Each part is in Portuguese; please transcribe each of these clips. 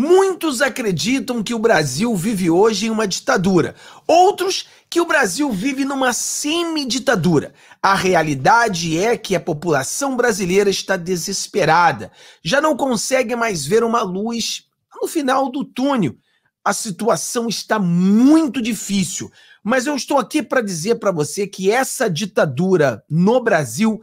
Muitos acreditam que o Brasil vive hoje em uma ditadura, outros que o Brasil vive numa semi-ditadura. A realidade é que a população brasileira está desesperada, já não consegue mais ver uma luz no final do túnel. A situação está muito difícil, mas eu estou aqui para dizer para você que essa ditadura no Brasil,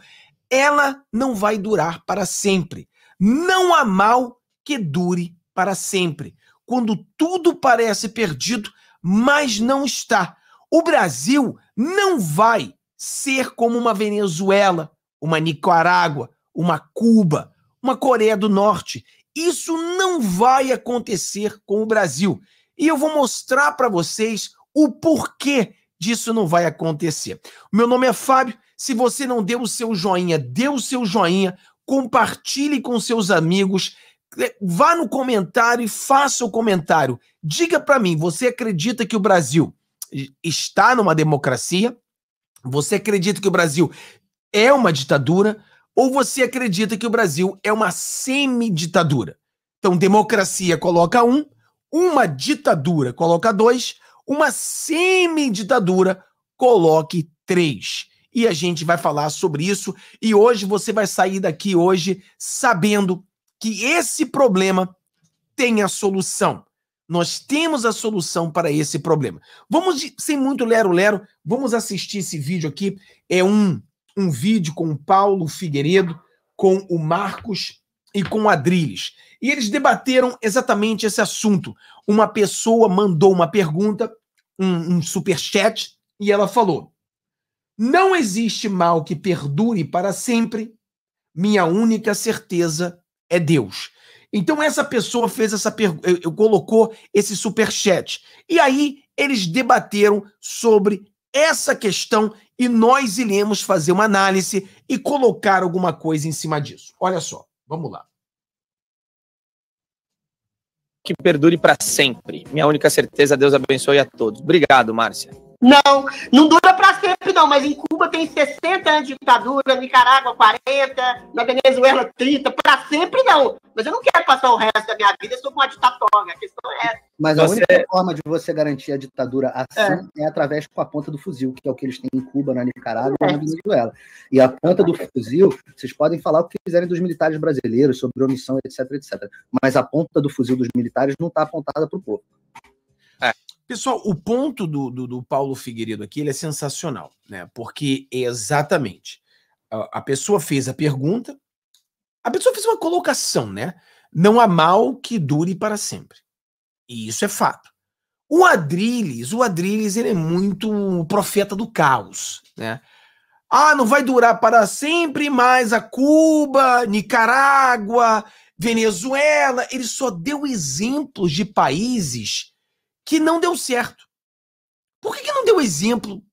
ela não vai durar para sempre. Não há mal que dure para sempre, quando tudo parece perdido, mas não está. O Brasil não vai ser como uma Venezuela, uma Nicarágua, uma Cuba, uma Coreia do Norte. Isso não vai acontecer com o Brasil. E eu vou mostrar para vocês o porquê disso não vai acontecer. Meu nome é Fábio. Se você não deu o seu joinha, dê o seu joinha, compartilhe com seus amigos é, vá no comentário e faça o comentário. Diga para mim, você acredita que o Brasil está numa democracia? Você acredita que o Brasil é uma ditadura? Ou você acredita que o Brasil é uma semi-ditadura? Então, democracia coloca um, uma ditadura coloca dois, uma semi-ditadura coloque três e a gente vai falar sobre isso. E hoje você vai sair daqui hoje sabendo que esse problema tem a solução. Nós temos a solução para esse problema. Vamos, sem muito lero-lero, vamos assistir esse vídeo aqui. É um, um vídeo com o Paulo Figueiredo, com o Marcos e com o Adriles. E eles debateram exatamente esse assunto. Uma pessoa mandou uma pergunta, um, um super chat, e ela falou: Não existe mal que perdure para sempre. Minha única certeza é Deus. Então essa pessoa fez essa pergunta, eh, eh, colocou esse super chat. E aí eles debateram sobre essa questão e nós iremos fazer uma análise e colocar alguma coisa em cima disso. Olha só, vamos lá. Que perdure para sempre. Minha única certeza, Deus abençoe a todos. Obrigado, Márcia. Não, não dura para sempre, não, mas em Cuba tem 60 anos de ditadura, Nicarágua 40, na Venezuela 30, para sempre não. Mas eu não quero passar o resto da minha vida sob uma ditatória, a questão é essa. Mas a única forma de você garantir a ditadura assim é. é. através com a ponta do fuzil, que é o que eles têm em Cuba, na Nicarágua é. e na Venezuela. E a ponta do fuzil, vocês podem falar o que quiserem dos militares brasileiros, sobre omissão, etc, etc. Mas a ponta do fuzil dos militares não está apontada para o povo. Pessoal, o ponto do, do, do Paulo Figueiredo aqui é sensacional, né? Porque é exatamente a, a pessoa fez a pergunta, a pessoa fez uma colocação, né? Não há mal que dure para sempre. E isso é fato. O Adrilles, o Adrilles, ele é muito o profeta do caos, né? Ah, não vai durar para sempre mais a Cuba, Nicarágua, Venezuela. Ele só deu exemplos de países que não deu certo. Por que, que não deu exemplo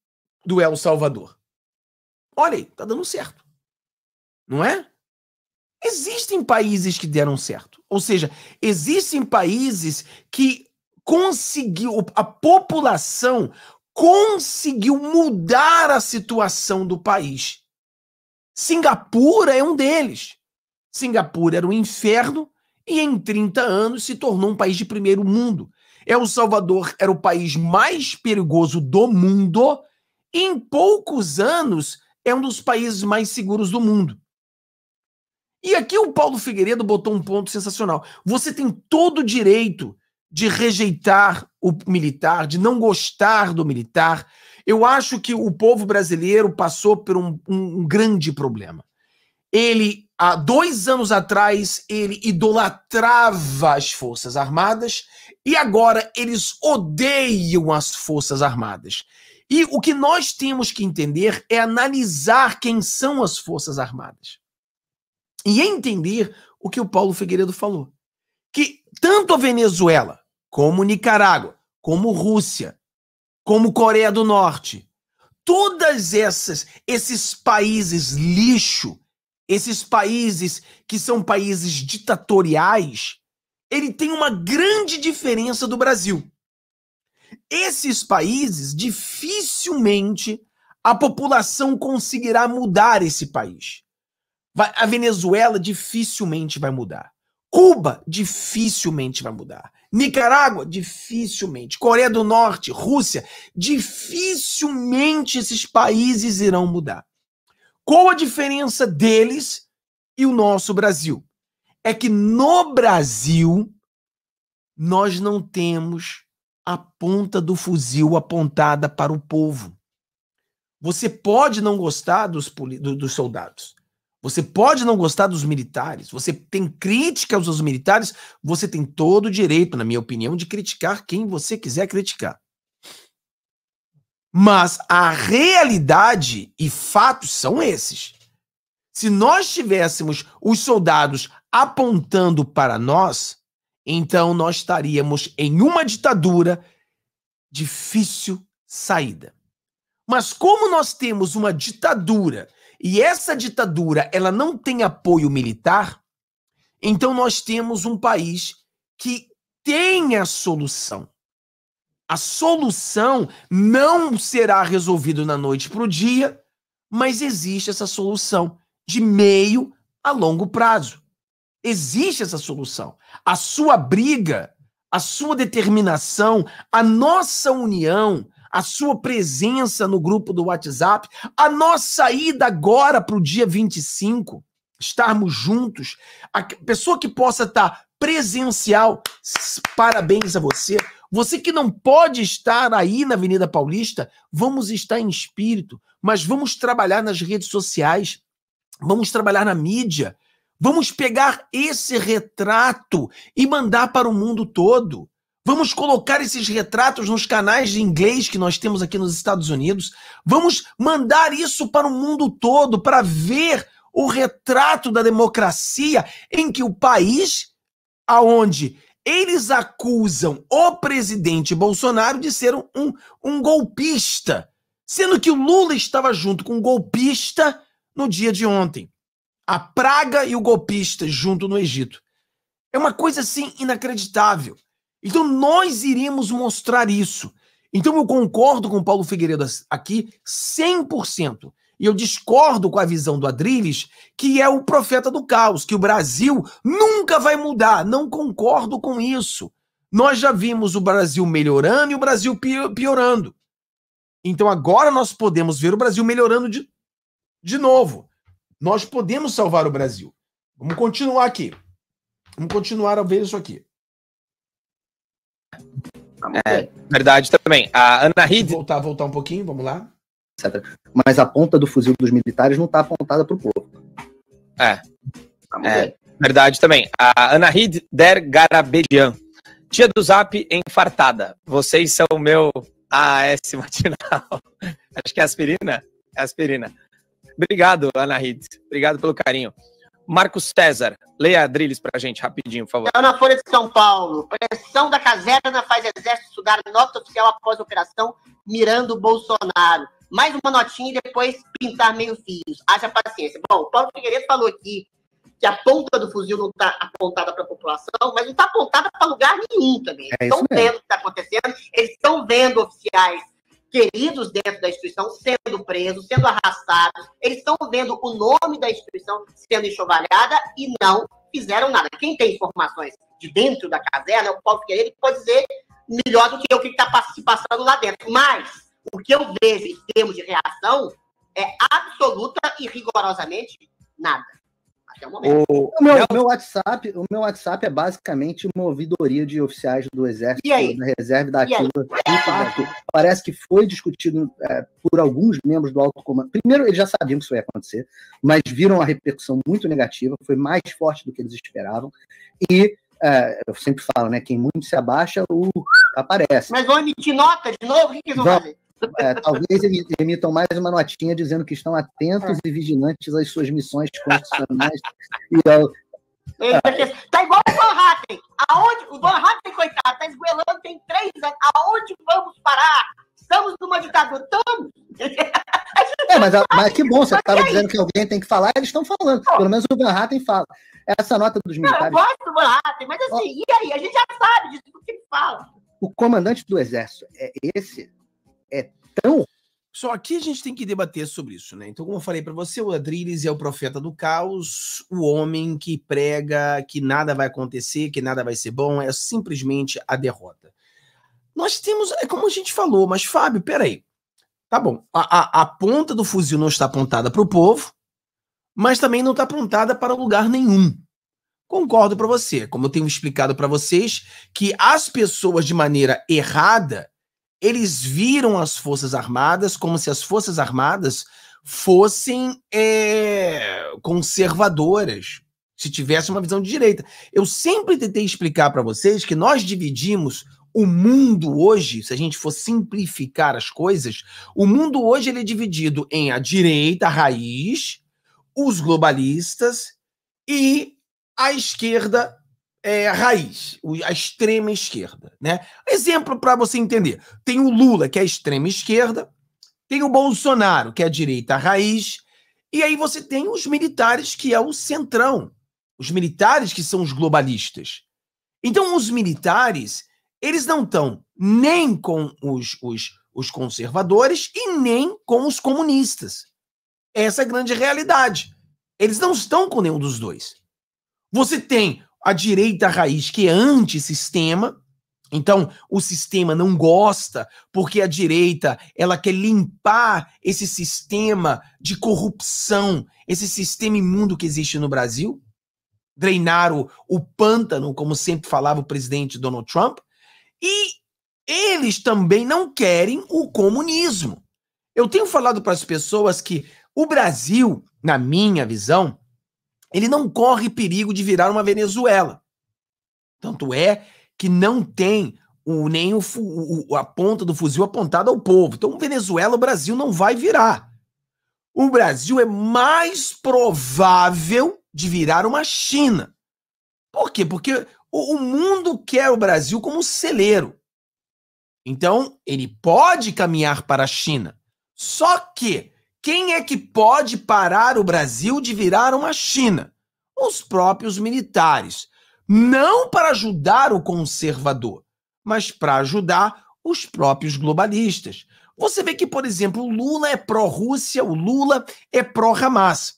do El Salvador? Olha aí, tá dando certo. Não é? Existem países que deram certo. Ou seja, existem países que conseguiu, a população conseguiu mudar a situação do país. Singapura é um deles. Singapura era um inferno e em 30 anos se tornou um país de primeiro mundo. El Salvador era o país mais perigoso do mundo e em poucos anos é um dos países mais seguros do mundo. E aqui o Paulo Figueiredo botou um ponto sensacional. Você tem todo o direito de rejeitar o militar, de não gostar do militar. Eu acho que o povo brasileiro passou por um, um, um grande problema. Ele Há dois anos atrás, ele idolatrava as Forças Armadas e agora eles odeiam as Forças Armadas. E o que nós temos que entender é analisar quem são as Forças Armadas e entender o que o Paulo Figueiredo falou. Que tanto a Venezuela, como Nicarágua, como Rússia, como Coreia do Norte, todas essas esses países lixo esses países que são países ditatoriais, ele tem uma grande diferença do Brasil. Esses países, dificilmente a população conseguirá mudar esse país. Vai, a Venezuela dificilmente vai mudar. Cuba dificilmente vai mudar. Nicarágua dificilmente. Coreia do Norte, Rússia, dificilmente esses países irão mudar. Qual a diferença deles e o nosso Brasil? É que no Brasil nós não temos a ponta do fuzil apontada para o povo. Você pode não gostar dos, do, dos soldados. Você pode não gostar dos militares. Você tem crítica aos militares. Você tem todo o direito, na minha opinião, de criticar quem você quiser criticar. Mas a realidade e fatos são esses. Se nós tivéssemos os soldados apontando para nós, então nós estaríamos em uma ditadura difícil saída. Mas como nós temos uma ditadura e essa ditadura ela não tem apoio militar, então nós temos um país que tem a solução. A solução não será resolvida na noite para o dia, mas existe essa solução de meio a longo prazo. Existe essa solução. A sua briga, a sua determinação, a nossa união, a sua presença no grupo do WhatsApp, a nossa ida agora para o dia 25, estarmos juntos, a pessoa que possa estar tá presencial, parabéns a você você que não pode estar aí na Avenida Paulista, vamos estar em espírito, mas vamos trabalhar nas redes sociais, vamos trabalhar na mídia, vamos pegar esse retrato e mandar para o mundo todo. Vamos colocar esses retratos nos canais de inglês que nós temos aqui nos Estados Unidos. Vamos mandar isso para o mundo todo para ver o retrato da democracia em que o país aonde eles acusam o presidente Bolsonaro de ser um, um, um golpista, sendo que o Lula estava junto com um golpista no dia de ontem. A praga e o golpista junto no Egito. É uma coisa assim inacreditável. Então nós iremos mostrar isso. Então eu concordo com o Paulo Figueiredo aqui 100% e eu discordo com a visão do Adriles, que é o profeta do caos, que o Brasil nunca vai mudar. Não concordo com isso. Nós já vimos o Brasil melhorando e o Brasil piorando. Então agora nós podemos ver o Brasil melhorando de, de novo. Nós podemos salvar o Brasil. Vamos continuar aqui. Vamos continuar a ver isso aqui. É, verdade também. A Ana Reed. Voltar, voltar um pouquinho, vamos lá etc. Mas a ponta do fuzil dos militares não está apontada para o povo. É. Tá é. Verdade também. A Anahid Der Garabedian. Tia do Zap enfartada. Vocês são o meu AS matinal. Acho que é aspirina. É aspirina. Obrigado, Anahid. Obrigado pelo carinho. Marcos César, leia a Drilis pra gente rapidinho, por favor. Então, na Folha de São Paulo, pressão da caserna faz exército estudar nota oficial após operação mirando Bolsonaro mais uma notinha e depois pintar meio fios. Haja paciência. Bom, o Paulo Figueiredo falou aqui que a ponta do fuzil não está apontada para a população, mas não está apontada para lugar nenhum também. É eles estão vendo o que está acontecendo, eles estão vendo oficiais queridos dentro da instituição sendo presos, sendo arrastados, eles estão vendo o nome da instituição sendo enxovalhada e não fizeram nada. Quem tem informações de dentro da caserna, o Paulo Figueiredo pode dizer melhor do que eu o que está se passando lá dentro. Mas o que eu vejo em termos de reação é absoluta e rigorosamente nada. Até o momento. O, o meu, WhatsApp, o meu WhatsApp é basicamente uma ouvidoria de oficiais do Exército, da Reserva da Ativa. Parece que foi discutido é, por alguns membros do alto comando. Primeiro, eles já sabiam que isso ia acontecer, mas viram a repercussão muito negativa, foi mais forte do que eles esperavam. E é, eu sempre falo, né? Quem muito se abaixa, o aparece. Mas vão emitir nota de novo? O que, que eles vão, vão fazer? É, talvez emitam mais uma notinha dizendo que estão atentos é. e vigilantes às suas missões constitucionais e ao, Tá igual o Van Hatten. Aonde, o Van Hatten, coitado, está esguelando tem três anos. Aonde vamos parar? Estamos numa ditadura. Estamos. É, mas, mas que bom, você estava é dizendo que alguém tem que falar, eles estão falando. Pelo menos o Van Hatten fala. Essa nota dos militares. Não, eu gosto do Van Hatten, mas assim, e aí? A gente já sabe disso, o que ele fala. O comandante do exército é esse é tão. Só aqui a gente tem que debater sobre isso, né? Então, como eu falei para você, o Adriles é o profeta do caos, o homem que prega que nada vai acontecer, que nada vai ser bom, é simplesmente a derrota. Nós temos, é como a gente falou, mas Fábio, peraí. Tá bom, a, a, a ponta do fuzil não está apontada para o povo, mas também não está apontada para lugar nenhum. Concordo para você, como eu tenho explicado para vocês, que as pessoas de maneira errada eles viram as Forças Armadas como se as Forças Armadas fossem é, conservadoras, se tivesse uma visão de direita. Eu sempre tentei explicar para vocês que nós dividimos o mundo hoje, se a gente for simplificar as coisas, o mundo hoje ele é dividido em a direita, a raiz, os globalistas e a esquerda é, raiz, a extrema esquerda. Né? Exemplo para você entender: tem o Lula, que é a extrema esquerda, tem o Bolsonaro, que é a direita a raiz, e aí você tem os militares, que é o centrão. Os militares que são os globalistas. Então, os militares, eles não estão nem com os, os, os conservadores e nem com os comunistas. Essa é a grande realidade. Eles não estão com nenhum dos dois. Você tem a direita raiz, que é antissistema. Então, o sistema não gosta porque a direita, ela quer limpar esse sistema de corrupção, esse sistema imundo que existe no Brasil, drenar o, o pântano, como sempre falava o presidente Donald Trump, e eles também não querem o comunismo. Eu tenho falado para as pessoas que o Brasil, na minha visão, ele não corre perigo de virar uma Venezuela. Tanto é que não tem o, nem o, o, a ponta do fuzil apontada ao povo. Então, Venezuela, o Brasil não vai virar. O Brasil é mais provável de virar uma China. Por quê? Porque o, o mundo quer o Brasil como celeiro. Então, ele pode caminhar para a China. Só que quem é que pode parar o Brasil de virar uma China? Os próprios militares. Não para ajudar o conservador, mas para ajudar os próprios globalistas. Você vê que, por exemplo, o Lula é pró-Rússia, o Lula é pró-Hamas.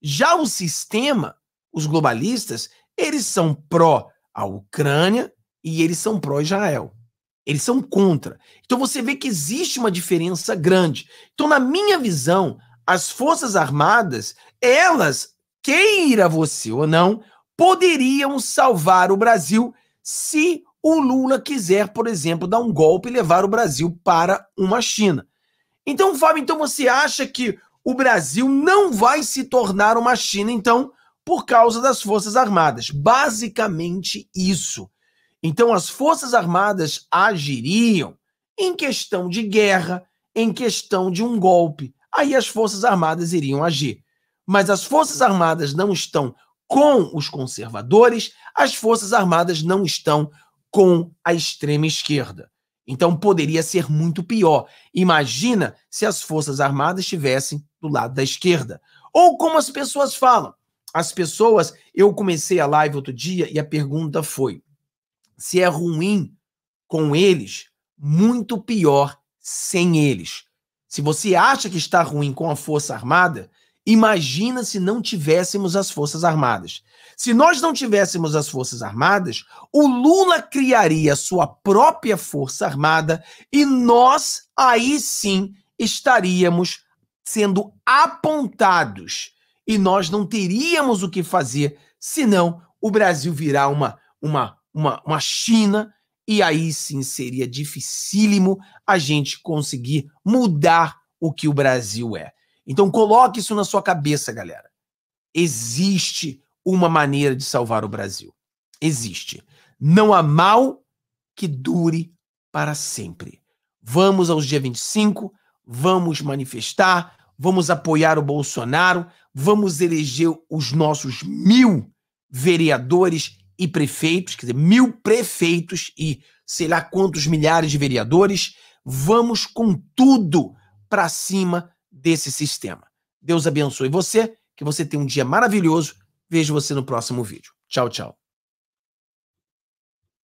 Já o sistema, os globalistas, eles são pró Ucrânia e eles são pró-Israel. Eles são contra. Então você vê que existe uma diferença grande. Então, na minha visão, as Forças Armadas, elas, queira você ou não, poderiam salvar o Brasil se o Lula quiser, por exemplo, dar um golpe e levar o Brasil para uma China. Então, Fábio, então você acha que o Brasil não vai se tornar uma China, então, por causa das Forças Armadas? Basicamente isso. Então, as Forças Armadas agiriam em questão de guerra, em questão de um golpe. Aí as Forças Armadas iriam agir. Mas as Forças Armadas não estão com os conservadores, as Forças Armadas não estão com a extrema esquerda. Então poderia ser muito pior. Imagina se as Forças Armadas estivessem do lado da esquerda. Ou como as pessoas falam. As pessoas, eu comecei a live outro dia e a pergunta foi: se é ruim com eles, muito pior sem eles. Se você acha que está ruim com a Força Armada, imagina se não tivéssemos as Forças Armadas. Se nós não tivéssemos as Forças Armadas, o Lula criaria sua própria Força Armada e nós aí sim estaríamos sendo apontados e nós não teríamos o que fazer, senão o Brasil virá uma uma uma, uma China, e aí sim seria dificílimo a gente conseguir mudar o que o Brasil é. Então coloque isso na sua cabeça, galera. Existe uma maneira de salvar o Brasil. Existe. Não há mal que dure para sempre. Vamos aos dia 25, vamos manifestar, vamos apoiar o Bolsonaro, vamos eleger os nossos mil vereadores e prefeitos, quer dizer, mil prefeitos e sei lá quantos milhares de vereadores, vamos com tudo para cima desse sistema. Deus abençoe você, que você tenha um dia maravilhoso. Vejo você no próximo vídeo. Tchau, tchau.